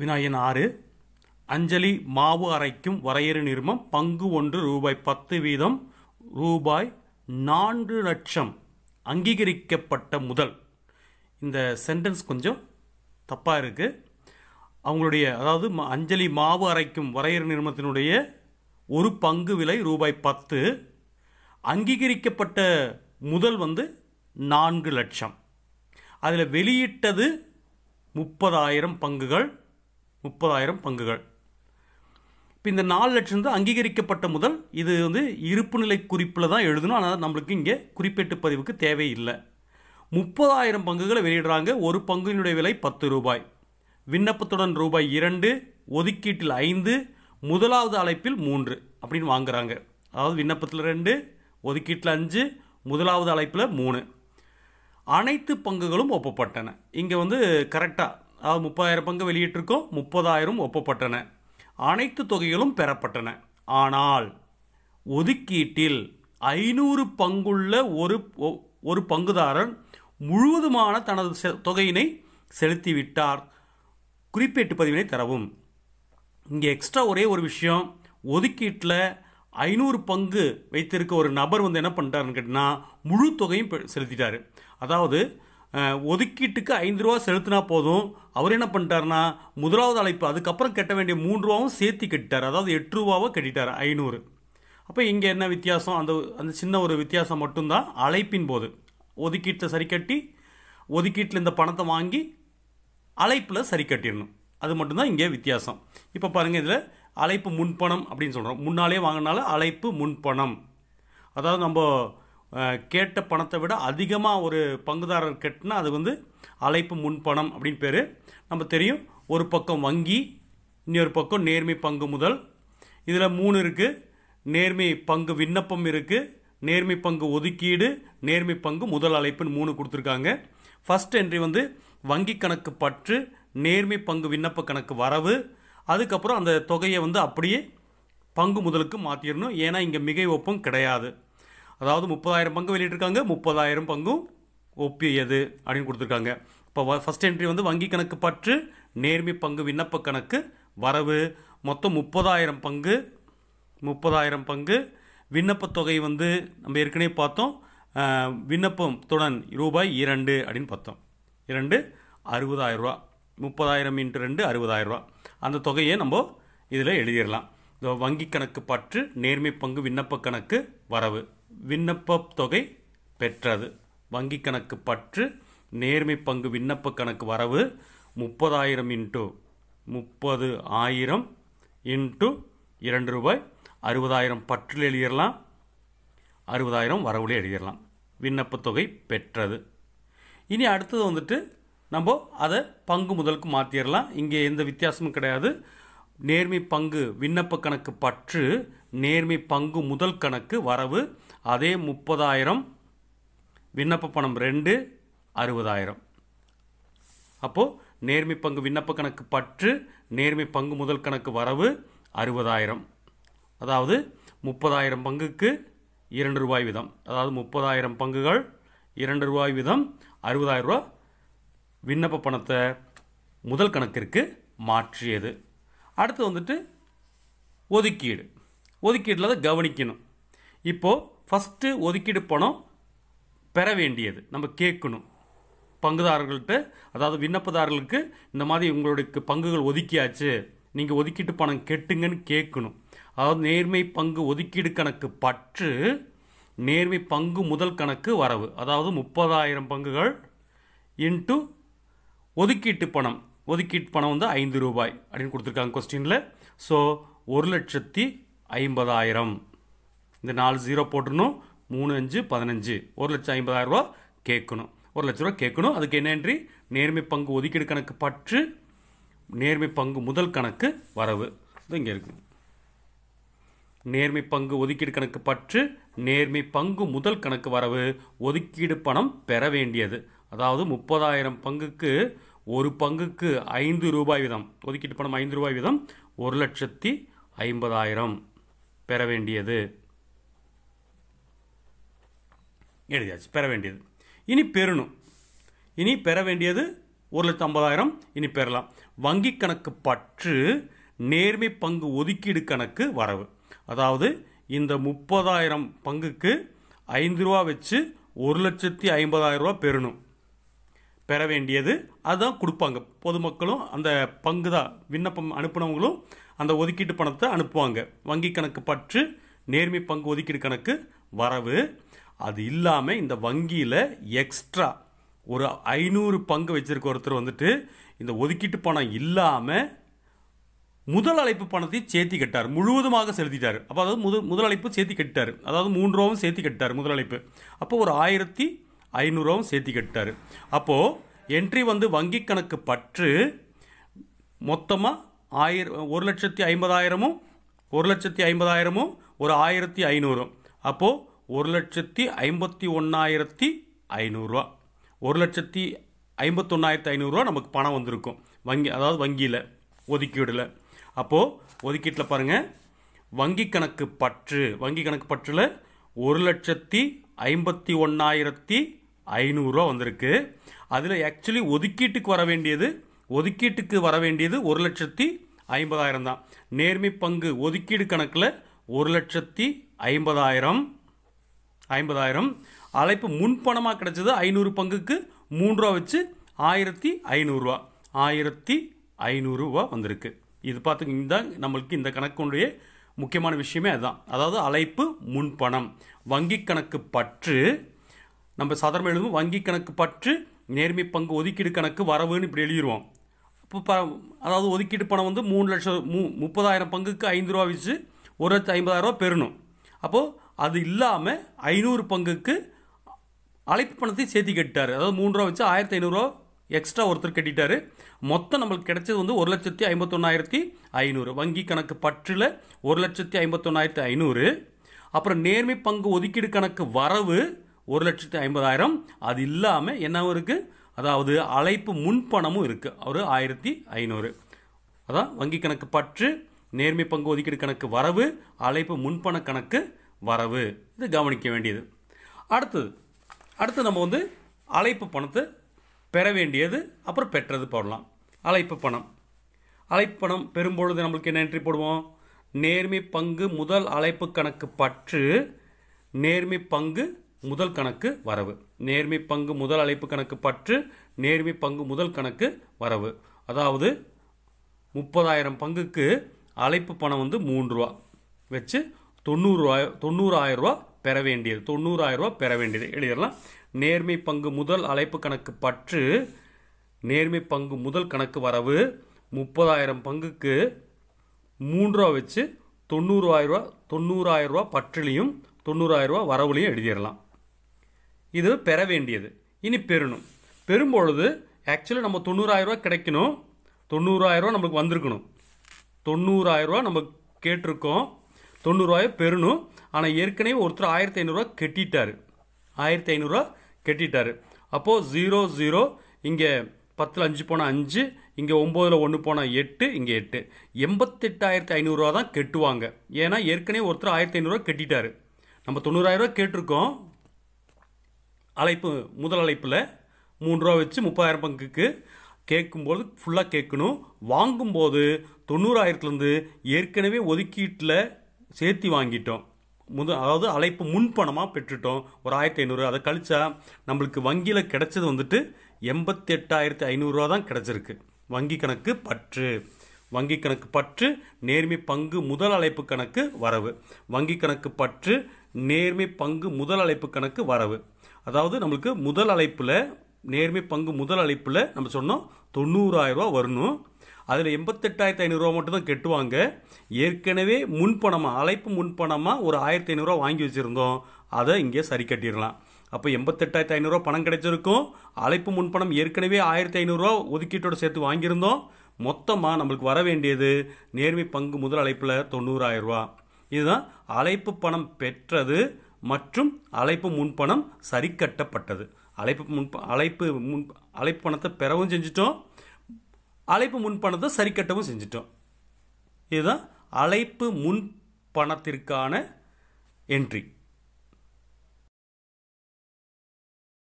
வினாயன் ஆறு அஞ்சலி மாவு அரைக்கும் வரையறு நிர்மம் பங்கு ஒன்று ரூபாய் பத்து வீதம் ரூபாய் நான்கு லட்சம் அங்கீகரிக்கப்பட்ட முதல் இந்த சென்டென்ஸ் கொஞ்சம் தப்பாக இருக்குது அவங்களுடைய அதாவது அஞ்சலி மாவு அரைக்கும் வரையறு நிறுவனத்தினுடைய ஒரு பங்கு விலை ரூபாய் பத்து அங்கீகரிக்கப்பட்ட முதல் வந்து நான்கு லட்சம் அதில் வெளியிட்டது முப்பதாயிரம் பங்குகள் முப்பதாயிரம் பங்குகள் இப்போ இந்த நாலு லட்சம் தான் அங்கீகரிக்கப்பட்ட முதல் இது வந்து இருப்புநிலை குறிப்பில் தான் எழுதணும் ஆனால் நம்மளுக்கு இங்கே குறிப்பேட்டு பதிவுக்கு தேவையில்லை முப்பதாயிரம் பங்குகளை வெளியிடுறாங்க ஒரு பங்கினுடைய விலை பத்து ரூபாய் விண்ணப்பத்துடன் ரூபாய் இரண்டு ஒதுக்கீட்டில் ஐந்து முதலாவது அழைப்பில் மூன்று அப்படின்னு வாங்குறாங்க அதாவது விண்ணப்பத்தில் ரெண்டு ஒதுக்கீட்டில் அஞ்சு முதலாவது அழைப்பில் மூணு அனைத்து பங்குகளும் ஒப்பப்பட்டன இங்கே வந்து கரெக்டாக அதாவது முப்பதாயிரம் பங்கு வெளியிட்டிருக்கோம் முப்பதாயிரம் ஒப்பப்பட்டன அனைத்து தொகைகளும் பெறப்பட்டன ஆனால் ஒதுக்கீட்டில் ஐநூறு பங்குள்ள ஒரு ஒரு பங்குதாரர் முழுவதுமான தனது தொகையினை செலுத்திவிட்டார் குறிப்பேட்டு பதிவினை தரவும் இங்கே எக்ஸ்ட்ரா ஒரே ஒரு விஷயம் ஒதுக்கீட்டில் ஐநூறு பங்கு வைத்திருக்க ஒரு நபர் வந்து என்ன பண்ணிட்டாருன்னு கேட்டிங்கன்னா முழு தொகையும் செலுத்திட்டார் அதாவது ஒதுக்கீட்டுக்கு ஐந்து ரூபா செலுத்தினா போதும் அவர் என்ன பண்ணிட்டார்னா முதலாவது அழைப்பு அதுக்கப்புறம் கட்ட வேண்டிய மூன்று ரூபாவும் சேர்த்து கட்டிட்டார் அதாவது எட்டு ரூபாவை கட்டிட்டார் ஐநூறு அப்போ இங்கே என்ன வித்தியாசம் அந்த அந்த சின்ன ஒரு வித்தியாசம் மட்டும்தான் அழைப்பின் போது ஒதுக்கீட்டை சரி கட்டி ஒதுக்கீட்டில் இந்த பணத்தை வாங்கி அழைப்பில் சரி கட்டிடணும் அது மட்டும்தான் இங்கே வித்தியாசம் இப்போ பாருங்கள் இதில் அழைப்பு முன்பணம் அப்படின்னு சொல்கிறோம் முன்னாலே வாங்கினால அழைப்பு முன்பணம் அதாவது நம்ம கேட்ட பணத்தை விட அதிகமாக ஒரு பங்குதாரர் கெட்டினா அது வந்து அழைப்பு முன்பணம் அப்படின்னு பேர் நம்ம தெரியும் ஒரு பக்கம் வங்கி இன்னொரு பக்கம் நேர்மை பங்கு முதல் இதில் மூணு இருக்குது நேர்மை பங்கு விண்ணப்பம் இருக்குது நேர்மை பங்கு ஒதுக்கீடு நேர்மை பங்கு முதல் அழைப்புன்னு மூணு கொடுத்துருக்காங்க ஃபஸ்ட் என்ட்ரி வந்து வங்கி கணக்கு பற்று நேர்மை பங்கு விண்ணப்ப கணக்கு வரவு அதுக்கப்புறம் அந்த தொகையை வந்து அப்படியே பங்கு முதலுக்கு மாற்றிடணும் ஏன்னா இங்கே மிகை ஒப்பம் கிடையாது அதாவது முப்பதாயிரம் பங்கு வெளியிட்டிருக்காங்க முப்பதாயிரம் பங்கும் ஒப்பியது அப்படின்னு கொடுத்துருக்காங்க இப்போ ஃபஸ்ட் என்ட்ரி வந்து வங்கி கணக்கு பற்று நேர்மை பங்கு விண்ணப்ப கணக்கு வரவு மொத்தம் முப்பதாயிரம் பங்கு முப்பதாயிரம் பங்கு விண்ணப்பத் தொகை வந்து நம்ம ஏற்கனவே பார்த்தோம் விண்ணப்பத்துடன் ரூபாய் இரண்டு அப்படின்னு பார்த்தோம் இரண்டு ரூபா முப்பதாயிரம் இன்ட்டு ரெண்டு ரூபா அந்த தொகையை நம்ம இதில் எழுதிடலாம் வங்கி கணக்கு பற்று நேர்மை பங்கு விண்ணப்ப கணக்கு வரவு விண்ணப்ப தொகை பெற்றது வங்கி கணக்கு பற்று நேர்மை பங்கு விண்ணப்ப கணக்கு வரவு முப்பதாயிரம் இன்ட்டு முப்பது ஆயிரம் இன்ட்டு இரண்டு ரூபாய் அறுபதாயிரம் பற்றில் எழுதிடலாம் அறுபதாயிரம் வரவுல எழுதிடலாம் விண்ணப்பத் தொகை பெற்றது இனி அடுத்தது வந்துட்டு நம்ம அதை பங்கு முதலுக்கு மாற்றிடலாம் இங்கே எந்த வித்தியாசமும் கிடையாது நேர்மை பங்கு விண்ணப்ப கணக்கு பற்று நேர்மை பங்கு முதல் கணக்கு வரவு அதே முப்பதாயிரம் விண்ணப்ப பணம் ரெண்டு அறுபதாயிரம் அப்போது நேர்மை பங்கு விண்ணப்ப கணக்கு பற்று நேர்மை பங்கு முதல் கணக்கு வரவு அறுபதாயிரம் அதாவது முப்பதாயிரம் பங்குக்கு இரண்டு ரூபாய் வீதம் அதாவது முப்பதாயிரம் பங்குகள் இரண்டு ரூபாய் வீதம் அறுபதாயிரம் ரூபா விண்ணப்ப பணத்தை முதல் கணக்கிற்கு மாற்றியது அடுத்து வந்துட்டு ஒதுக்கீடு ஒதுக்கீட்டில் அதை கவனிக்கணும் இப்போது ஃபஸ்ட்டு ஒதுக்கீடு பணம் பெற வேண்டியது நம்ம கேட்கணும் பங்குதாரர்கள்ட்ட அதாவது விண்ணப்பதாரர்களுக்கு இந்த மாதிரி உங்களுடைய பங்குகள் ஒதுக்கியாச்சு நீங்கள் ஒதுக்கீட்டு பணம் கெட்டுங்கன்னு கேட்கணும் அதாவது நேர்மை பங்கு ஒதுக்கீடு கணக்கு பற்று நேர்மை பங்கு முதல் கணக்கு வரவு அதாவது முப்பதாயிரம் பங்குகள் இன்ட்டு ஒதுக்கீட்டு பணம் ஒதுக்கீட்டு பணம் வந்து ஐந்து ரூபாய் அப்படின்னு கொடுத்துருக்காங்க கொஸ்டினில் ஸோ ஒரு லட்சத்தி ஐம்பதாயிரம் இந்த நாலு ஜீரோ போட்டுடணும் மூணு அஞ்சு பதினஞ்சு ஒரு லட்சம் ஐம்பதாயிரரூபா கேட்கணும் ஒரு லட்ச ரூபா கேட்கணும் அதுக்கு என்னன்றி நேர்மை பங்கு ஒதுக்கீடு கணக்கு பற்று நேர்மை பங்கு முதல் கணக்கு வரவு இது இங்கே இருக்குது நேர்மை பங்கு ஒதுக்கீடு கணக்கு பற்று நேர்மை பங்கு முதல் கணக்கு வரவு ஒதுக்கீடு பணம் பெற வேண்டியது அதாவது முப்பதாயிரம் பங்குக்கு ஒரு பங்குக்கு ஐந்து ரூபாய் வீதம் ஒதுக்கீட்டு பணம் ஐந்து ரூபாய் வீதம் ஒரு லட்சத்தி ஐம்பதாயிரம் பெற வேண்டியது எழுதியாச்சு பெற வேண்டியது இனி பெறணும் இனி பெற வேண்டியது ஒரு லட்சத்து ஐம்பதாயிரம் இனி பெறலாம் வங்கி கணக்கு பற்று நேர்மை பங்கு ஒதுக்கீடு கணக்கு வரவு அதாவது இந்த முப்பதாயிரம் பங்குக்கு ஐந்து ரூபா வச்சு ஒரு லட்சத்தி ஐம்பதாயிரம் ரூபா பெறணும் பெற வேண்டியது அதுதான் கொடுப்பாங்க பொதுமக்களும் அந்த பங்கு தான் விண்ணப்பம் அனுப்பினவங்களும் அந்த ஒதுக்கீட்டு பணத்தை அனுப்புவாங்க வங்கி கணக்கு பற்று நேர்மை பங்கு ஒதுக்கீடு கணக்கு வரவு அது இல்லாமல் இந்த வங்கியில் எக்ஸ்ட்ரா ஒரு ஐநூறு பங்கு வச்சுருக்க ஒருத்தர் வந்துட்டு இந்த ஒதுக்கீட்டு பணம் இல்லாமல் முதல் அழைப்பு பணத்தை சேர்த்தி கட்டார் முழுவதுமாக செலுத்திட்டார் அப்போ அதாவது முதல் முதல் அழைப்பு சேர்த்தி கட்டார் அதாவது மூன்று ரூபாவும் சேர்த்தி கட்டார் முதல் அழைப்பு அப்போ ஒரு ஆயிரத்தி ஐநூறுரூவாவும் சேர்த்தி கட்டார் அப்போது என்ட்ரி வந்து வங்கி கணக்கு பற்று மொத்தமாக ஆயிரம் ஒரு லட்சத்தி ஐம்பதாயிரமும் ஒரு லட்சத்தி ஐம்பதாயிரமும் ஒரு ஆயிரத்தி ஐநூறும் அப்போது ஒரு லட்சத்தி ஐம்பத்தி ஒன்றாயிரத்தி ஐநூறுரூவா ஒரு லட்சத்தி ஐம்பத்தொன்னாயிரத்தி ஐநூறுரூவா நமக்கு பணம் வந்திருக்கும் வங்கி அதாவது வங்கியில் ஒதுக்கீடில் அப்போது ஒதுக்கீட்டில் பாருங்கள் வங்கி கணக்கு பற்று வங்கி கணக்கு பற்றில் ஒரு லட்சத்தி ஐம்பத்தி ஒன்றாயிரத்தி ஐநூறுரூவா வந்திருக்கு அதில் ஆக்சுவலி ஒதுக்கீட்டுக்கு வர வேண்டியது ஒதுக்கீட்டுக்கு வர வேண்டியது ஒரு லட்சத்தி ஐம்பதாயிரம் தான் நேர்மை பங்கு ஒதுக்கீடு கணக்கில் ஒரு லட்சத்தி ஐம்பதாயிரம் ஐம்பதாயிரம் அழைப்பு முன்பணமாக கிடைச்சது ஐநூறு பங்குக்கு மூன்றுரூவா வச்சு ஆயிரத்தி ஐநூறுரூவா ஆயிரத்தி ஐநூறுரூவா வந்திருக்கு இது பார்த்துக்கிங்க தான் நம்மளுக்கு இந்த கணக்குடைய முக்கியமான விஷயமே அதுதான் அதாவது அழைப்பு முன்பணம் வங்கி கணக்கு பற்று நம்ம சாதாரண எழுதும் வங்கி கணக்கு பற்று நேர்மை பங்கு ஒதுக்கீடு கணக்கு வரவுன்னு இப்படி எழுதிடுவோம் இப்போ ப அதாவது ஒதுக்கீடு பணம் வந்து மூணு லட்சம் மு முப்பதாயிரம் பங்குக்கு ஐந்து ரூபா வச்சு ஒரு லட்சத்து ஐம்பதாயிரரூவா பெறணும் அப்போது அது இல்லாமல் ஐநூறு பங்குக்கு அழைப்பு பணத்தை சேர்த்து கட்டிட்டார் அதாவது மூன்றுரூவா வச்சு ஆயிரத்தி ஐநூறுரூவா எக்ஸ்ட்ரா ஒருத்தர் கட்டிட்டார் மொத்தம் நம்மளுக்கு கிடைச்சது வந்து ஒரு லட்சத்தி ஐம்பத்தொன்னாயிரத்தி ஐநூறு வங்கி கணக்கு பற்றில் ஒரு லட்சத்தி ஐம்பத்தொன்னாயிரத்தி ஐநூறு அப்புறம் நேர்மை பங்கு ஒதுக்கீடு கணக்கு வரவு ஒரு லட்சத்தி ஐம்பதாயிரம் அது இல்லாமல் என்னவும் இருக்குது அதாவது அழைப்பு முன்பணமும் இருக்குது ஒரு ஆயிரத்தி ஐநூறு அதான் வங்கி கணக்கு பற்று நேர்மை பங்கு ஒதுக்கீடு கணக்கு வரவு அழைப்பு முன்பண கணக்கு வரவு இது கவனிக்க வேண்டியது அடுத்தது அடுத்து நம்ம வந்து அழைப்பு பணத்தை பெற வேண்டியது அப்புறம் பெற்றது போடலாம் அழைப்பு பணம் அழைப்பு பணம் பெறும்பொழுது நம்மளுக்கு என்ன என்ட்ரி போடுவோம் நேர்மை பங்கு முதல் அழைப்பு கணக்கு பற்று நேர்மை பங்கு முதல் கணக்கு வரவு நேர்மை பங்கு முதல் அழைப்பு கணக்கு பற்று நேர்மை பங்கு முதல் கணக்கு வரவு அதாவது முப்பதாயிரம் பங்குக்கு அழைப்பு பணம் வந்து மூன்று ரூபா வச்சு தொண்ணூறுவாய் தொண்ணூறாயிரம் ரூபா பெற வேண்டியது தொண்ணூறாயிரம் ரூபா பெற வேண்டியது எழுதிடலாம் நேர்மை பங்கு முதல் அழைப்பு கணக்கு பற்று நேர்மை பங்கு முதல் கணக்கு வரவு முப்பதாயிரம் பங்குக்கு மூன்றுரூவா வச்சு தொண்ணூறாயிரம் ரூபா பற்றுலையும் தொண்ணூறாயிரரூவா வரவுலையும் எழுதிடலாம் இது பெற வேண்டியது இனி பெறணும் பெறும்பொழுது ஆக்சுவலி நம்ம தொண்ணூறாயிரரூவா கிடைக்கணும் தொண்ணூறாயிரரூவா நமக்கு வந்திருக்கணும் தொண்ணூறாயிரரூவா நம்ம கேட்டிருக்கோம் தொண்ணூறுரூவாயை பெறணும் ஆனால் ஏற்கனவே ஒருத்தர் ஆயிரத்தி ஐநூறுரூவா கெட்டிட்டார் ஆயிரத்தி ஐநூறுரூவா கெட்டிட்டார் அப்போது ஜீரோ ஜீரோ இங்கே பத்தில் அஞ்சு போனால் அஞ்சு இங்கே ஒம்போதில் ஒன்று போனால் எட்டு இங்கே எட்டு எண்பத்தெட்டாயிரத்தி ஐநூறுரூவா தான் கெட்டுவாங்க ஏன்னா ஏற்கனவே ஒருத்தர் ஆயிரத்தி ஐநூறுரூவா கெட்டிட்டார் நம்ம தொண்ணூறாயிரரூவா கேட்டிருக்கோம் அழைப்பு முதல் அழைப்பில் மூன்றுரூவா வச்சு முப்பதாயிரம் பங்குக்கு கேட்கும்போது ஃபுல்லாக கேட்கணும் வாங்கும்போது தொண்ணூறாயிரத்துலேருந்து ஏற்கனவே ஒதுக்கீட்டில் சேர்த்தி வாங்கிட்டோம் முத அதாவது அழைப்பு முன்பணமாக பெற்றுட்டோம் ஒரு ஆயிரத்தி ஐநூறு அதை கழிச்சா நம்மளுக்கு வங்கியில் கிடைச்சது வந்துட்டு எண்பத்தி எட்டாயிரத்தி ஐநூறுரூவா தான் கிடச்சிருக்கு வங்கி கணக்கு பற்று வங்கி கணக்கு பற்று நேர்மை பங்கு முதல் அழைப்பு கணக்கு வரவு வங்கி கணக்கு பற்று நேர்மை பங்கு முதல் அழைப்பு கணக்கு வரவு அதாவது நம்மளுக்கு முதல் அழைப்பில் நேர்மை பங்கு முதல் அழைப்பில் நம்ம சொன்னோம் தொண்ணூறாயிரரூவா வரணும் அதில் எண்பத்தெட்டாயிரத்தி ஐநூறுரூவா மட்டும் தான் கெட்டுவாங்க ஏற்கனவே முன்பணமாக அழைப்பு முன்பணமாக ஒரு ஆயிரத்தி ஐநூறுரூவா வாங்கி வச்சுருந்தோம் அதை இங்கே சரி கட்டிடலாம் அப்போ எண்பத்தெட்டாயிரத்தி ஐநூறுரூவா பணம் கிடைச்சிருக்கும் அழைப்பு முன்பணம் ஏற்கனவே ஆயிரத்தி ஐநூறுரூவா ஒதுக்கீட்டோடு சேர்த்து வாங்கியிருந்தோம் மொத்தமாக நம்மளுக்கு வர வேண்டியது நேர்மை பங்கு முதல் அழைப்பில் தொண்ணூறாயிரரூவா இதுதான் அழைப்பு பணம் பெற்றது மற்றும் அழைப்பு முன்பணம் சரி கட்டப்பட்டது அழைப்பு முன் அழைப்பு முன் அழைப்பு பணத்தை பெறவும் செஞ்சிட்டோம் அழைப்பு முன் சரிக்கட்டவும் சரி செஞ்சிட்டோம் இதுதான் அழைப்பு முன் பணத்திற்கான என்ட்ரி